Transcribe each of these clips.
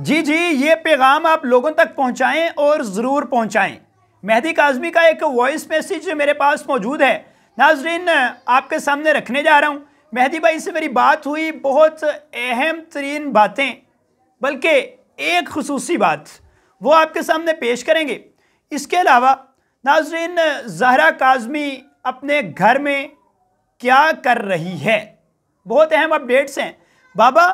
जी जी ये पैगाम आप लोगों तक पहुंचाएं और ज़रूर पहुंचाएं मेहदी काजमी का एक वॉइस मैसेज मेरे पास मौजूद है नाजरीन आपके सामने रखने जा रहा हूँ मेहदी भाई से मेरी बात हुई बहुत अहम तरीन बातें बल्कि एक खसूसी बात वो आपके सामने पेश करेंगे इसके अलावा नाजरीन जहरा काजमी अपने घर में क्या कर रही है बहुत अहम अपडेट्स हैं बाबा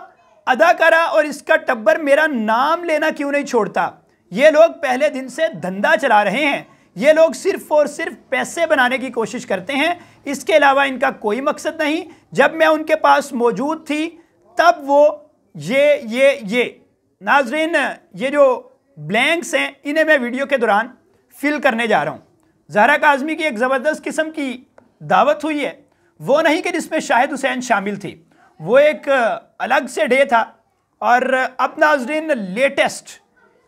अदाकारा और इसका टब्बर मेरा नाम लेना क्यों नहीं छोड़ता ये लोग पहले दिन से धंधा चला रहे हैं ये लोग सिर्फ और सिर्फ पैसे बनाने की कोशिश करते हैं इसके अलावा इनका कोई मकसद नहीं जब मैं उनके पास मौजूद थी तब वो ये ये ये नाजरीन ये जो ब्लैंक्स हैं इन्हें मैं वीडियो के दौरान फिल करने जा रहा हूँ जहरा काजमी की एक ज़बरदस्त किस्म की दावत हुई है वो नहीं कि जिसमें शाहिद हुसैन शामिल थी वो एक अलग से डे था और अब नाजरीन लेटेस्ट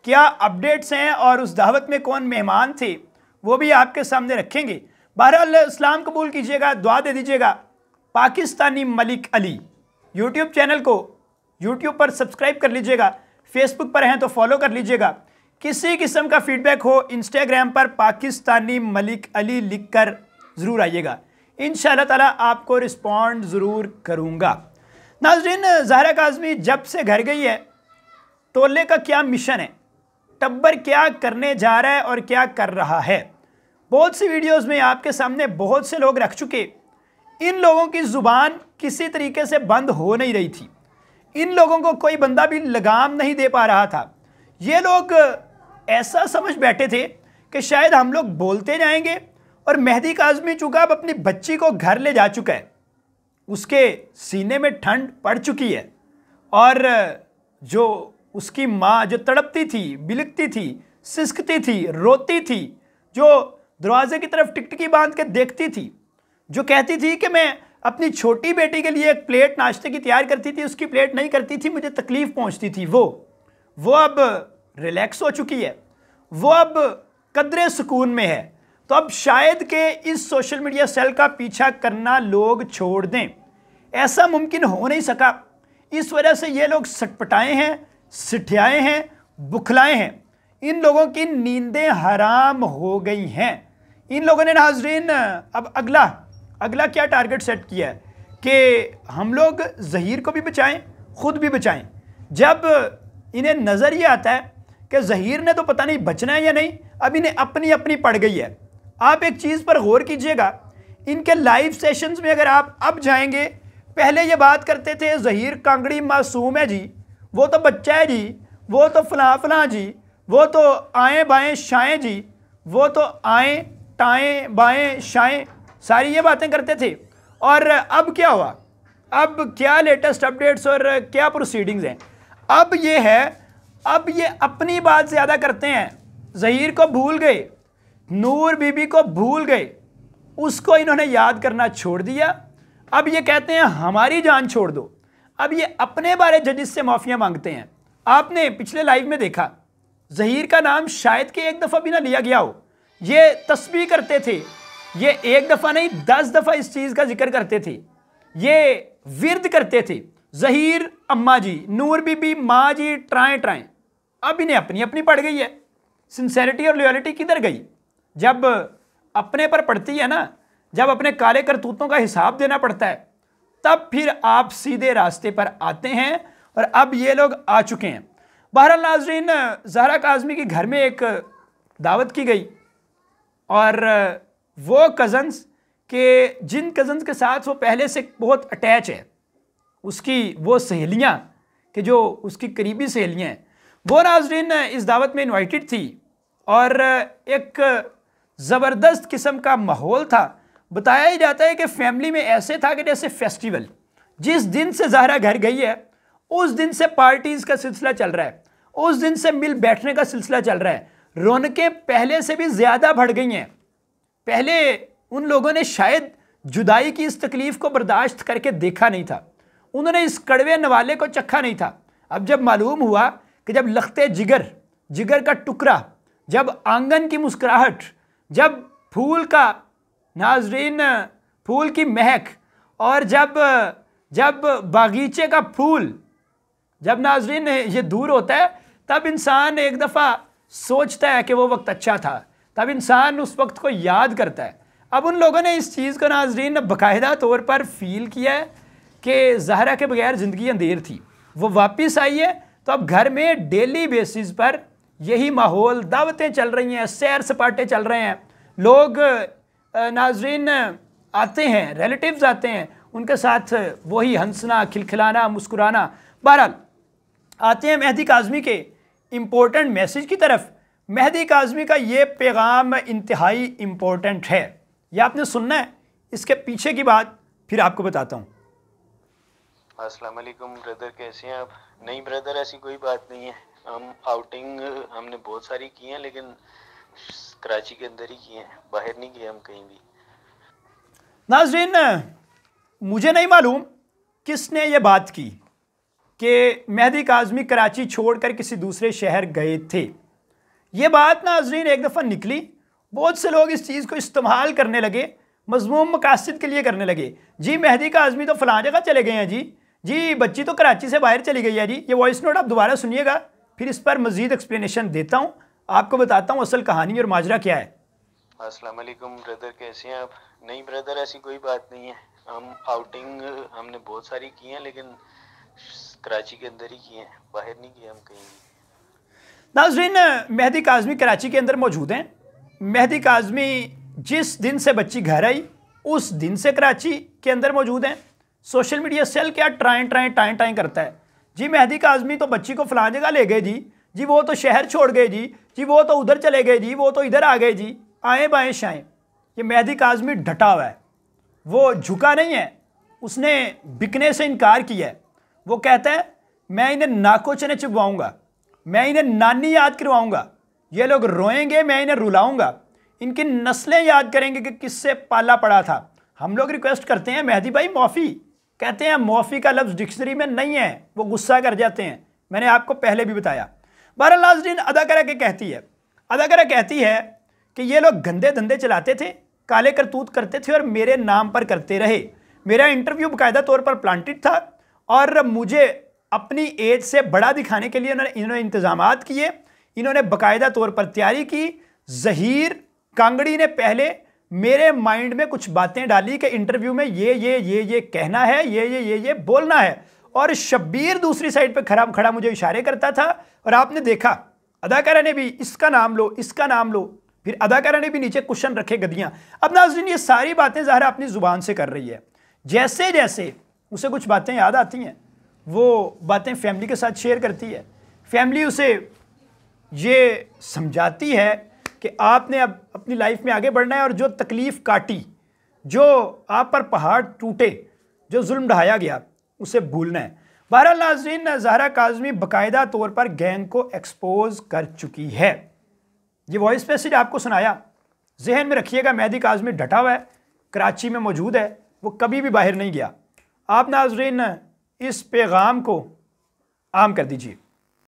क्या अपडेट्स हैं और उस दावत में कौन मेहमान थे वो भी आपके सामने रखेंगे बहरहाल इस्लाम कबूल कीजिएगा दुआ दे दीजिएगा पाकिस्तानी मलिक अली यूट्यूब चैनल को यूट्यूब पर सब्सक्राइब कर लीजिएगा फेसबुक पर हैं तो फॉलो कर लीजिएगा किसी किस्म का फीडबैक हो इंस्टाग्राम पर पाकिस्तानी मलिक अली लिख कर ज़रूर आइएगा इन ताला आपको रिस्पॉन्ड ज़रूर करूँगा नाजरीन जहरा काजमी जब से घर गई है तोले का क्या मिशन है टब्बर क्या करने जा रहा है और क्या कर रहा है बहुत सी वीडियोस में आपके सामने बहुत से लोग रख चुके इन लोगों की ज़ुबान किसी तरीके से बंद हो नहीं रही थी इन लोगों को कोई बंदा भी लगाम नहीं दे पा रहा था ये लोग ऐसा समझ बैठे थे कि शायद हम लोग बोलते जाएंगे और मेहदी काजमी चुका अब अपनी बच्ची को घर ले जा चुका है उसके सीने में ठंड पड़ चुकी है और जो उसकी माँ जो तड़पती थी बिलकती थी सिसकती थी रोती थी जो दरवाजे की तरफ टिकटिकी बांध के देखती थी जो कहती थी कि मैं अपनी छोटी बेटी के लिए एक प्लेट नाश्ते की तैयार करती थी उसकी प्लेट नहीं करती थी मुझे तकलीफ़ पहुंचती थी वो वो अब रिलैक्स हो चुकी है वो अब कदरे सुकून में है तो अब शायद के इस सोशल मीडिया सेल का पीछा करना लोग छोड़ दें ऐसा मुमकिन हो नहीं सका इस वजह से ये लोग सटपटाए हैं सिठियाए हैं बुखलाए हैं इन लोगों की नींदें हराम हो गई हैं इन लोगों ने नाजरीन अब अगला अगला क्या टारगेट सेट किया है कि हम लोग जहीर को भी बचाएं ख़ुद भी बचाएं जब इन्हें नज़र ये आता है कि जहीर ने तो पता नहीं बचना है या नहीं अब इन्हें अपनी अपनी पड़ गई है आप एक चीज़ पर गौर कीजिएगा इनके लाइव सेशंस में अगर आप अब जाएंगे पहले ये बात करते थे जहीर कांगड़ी मासूम है जी वो तो बच्चा है जी वो तो फला फला जी वो तो आएँ बाएँ शाएँ जी वो तो आएँ टाएँ बाएँ शाएँ सारी ये बातें करते थे और अब क्या हुआ अब क्या लेटेस्ट अपडेट्स और क्या प्रोसीडिंग्स हैं अब ये है अब ये अपनी बात ज़्यादा करते हैं जहीर को भूल गए नूर बीबी को भूल गए उसको इन्होंने याद करना छोड़ दिया अब ये कहते हैं हमारी जान छोड़ दो अब ये अपने बारे जजिस से माफ़ियाँ मांगते हैं आपने पिछले लाइव में देखा जहीर का नाम शायद के एक दफ़ा भी ना लिया गया हो ये तस्वीर करते थे ये एक दफ़ा नहीं दस दफ़ा इस चीज़ का जिक्र करते थे ये विरद करते थे जहीर अम्मा जी नूर बीबी माँ जी ट्राएं ट्राएं अब इन्हें अपनी अपनी पड़ गई है सिंसेरिटी और लॉयलिटी किधर गई जब अपने पर पड़ती है ना जब अपने काले करतूतों का हिसाब देना पड़ता है तब फिर आप सीधे रास्ते पर आते हैं और अब ये लोग आ चुके हैं बहर नाजरीन जहरा काजमी के घर में एक दावत की गई और वो कज़न्स के जिन कज़न्स के साथ वो पहले से बहुत अटैच है उसकी वो सहेलियाँ कि जो उसकी करीबी सहेलियाँ हैं वो नाजरीन इस दावत में इनवाइटेड थी और एक ज़बरदस्त किस्म का माहौल था बताया ही जाता है कि फैमिली में ऐसे था कि जैसे फेस्टिवल जिस दिन से जहरा घर गई है उस दिन से पार्टीज़ का सिलसिला चल रहा है उस दिन से मिल बैठने का सिलसिला चल रहा है रौनकें पहले से भी ज़्यादा बढ़ गई हैं पहले उन लोगों ने शायद जुदाई की इस तकलीफ़ को बर्दाश्त करके देखा नहीं था उन्होंने इस कड़वे नवाले को चखा नहीं था अब जब मालूम हुआ कि जब लखते जिगर जिगर का टुकड़ा जब आंगन की मुस्कुराहट जब फूल का नाजरीन फूल की महक और जब जब बागीचे का फूल जब नाजरीन ये दूर होता है तब इंसान एक दफ़ा सोचता है कि वो वक्त अच्छा था तब इंसान उस वक्त को याद करता है अब उन लोगों ने इस चीज़ को नाजरीन बाकायदा तौर पर फील किया है कि जहरा के बगैर ज़िंदगी अंधेर थी वो वापस आई है तो अब घर में डेली बेसिस पर यही माहौल दावतें चल रही हैं सैर सपाटे चल रहे हैं लोग नाजरीन आते हैं रिलेटिव्स आते हैं उनके साथ वही हंसना खिलखिलाना मुस्कुराना बहरहाल आते हैं मेहदी काजमी के इम्पोर्टेंट मैसेज की तरफ मेहदी काजमी का ये पैगाम इंतहाई इम्पोर्टेंट है यह आपने सुनना है इसके पीछे की बात फिर आपको बताता हूँ असलम ब्रदर कैसे हैं आप नहीं ब्रदर ऐसी कोई बात नहीं है हम आउटिंग हमने बहुत सारी की हैं लेकिन कराची के अंदर ही किए हैं बाहर नहीं किए हम कहीं भी नाजरीन मुझे नहीं मालूम किसने ये बात की कि मेहदी काजमी कराची छोड़कर किसी दूसरे शहर गए थे ये बात नाजरीन एक दफ़ा निकली बहुत से लोग इस चीज़ को इस्तेमाल करने लगे मजमूम मकासद के लिए करने लगे जी मेहदी का आज़मी तो फ़लाँ जगह चले गए हैं जी जी बच्ची तो कराची से बाहर चली गई है जी ये वॉइस नोट आप दोबारा सुनिएगा फिर इस पर मज़ीद एक्सप्लेनेशन देता हूँ आपको बताता हूँ असल कहानी और माजरा क्या है असलम ब्रदर कैसे हैं आप नहीं ब्रदर ऐसी कोई बात नहीं है हम आउटिंग हमने बहुत सारी की हैं लेकिन कराची के अंदर ही की हैं बाहर नहीं किए हम कहीं नाजरीन मेहदी काजमी कराची के अंदर मौजूद हैं मेहदी काजमी जिस दिन से बच्ची घर आई उस दिन से कराची के अंदर मौजूद हैं सोशल मीडिया सेल क्या ट्राएं ट्राएं टाएं टाएं करता है जी मेहदी का आजमी तो बच्ची को फला जगह ले गए जी जी वो तो शहर छोड़ गए जी जी वो तो उधर चले गए जी वो तो इधर आ गए जी आए बाएँ शाएँ ये मेहदी का आजमी डटा हुआ है वो झुका नहीं है उसने बिकने से इनकार किया है वो कहता है मैं इन्हें नाकों चने चुपवाऊँगा मैं इन्हें नानी याद करवाऊँगा ये लोग रोएंगे मैं इन्हें रुलाऊँगा इनकी नस्लें याद करेंगे कि किससे पाला पड़ा था हम लोग रिक्वेस्ट करते हैं मेहदी भाई माफ़ी कहते हैं मोफी का लफ्ज़ डिक्शनरी में नहीं है वो गुस्सा कर जाते हैं मैंने आपको पहले भी बताया बहर नाजरीन अदाकारा के कहती है अदाकारा कहती है कि ये लोग गंदे धंधे चलाते थे काले करतूत करते थे और मेरे नाम पर करते रहे मेरा इंटरव्यू बाकायदा तौर पर प्लान्ट था और मुझे अपनी एज से बड़ा दिखाने के लिए इन्होंने इन्होंने इंतजाम किए इन्होंने बाकायदा तौर पर तैयारी की जहीर कांगड़ी ने पहले मेरे माइंड में कुछ बातें डाली कि इंटरव्यू में ये ये ये ये कहना है ये ये ये ये बोलना है और शब्बीर दूसरी साइड पे खड़ा खड़ा मुझे इशारे करता था और आपने देखा अदाकारा ने भी इसका नाम लो इसका नाम लो फिर अदाकारा ने भी नीचे क्वेश्चन रखे गदियाँ अब नाजरीन ये सारी बातें ज़ाहिर अपनी ज़ुबान से कर रही है जैसे जैसे उसे कुछ बातें याद आती हैं वो बातें फैमिली के साथ शेयर करती है फैमिली उसे ये समझाती है कि आपने अब अपनी लाइफ में आगे बढ़ना है और जो तकलीफ़ काटी जो आप पर पहाड़ टूटे जो जुल्म ढाया गया उसे भूलना है बहर नाजरीन जहरा काजमी बाकायदा तौर पर गैंग को एक्सपोज कर चुकी है ये वॉइस मैसेज आपको सुनाया जहन में रखिएगा मेहदी काजमी डटा हुआ है कराची में मौजूद है वो कभी भी बाहर नहीं गया आप नाजरीन इस पैगाम को आम कर दीजिए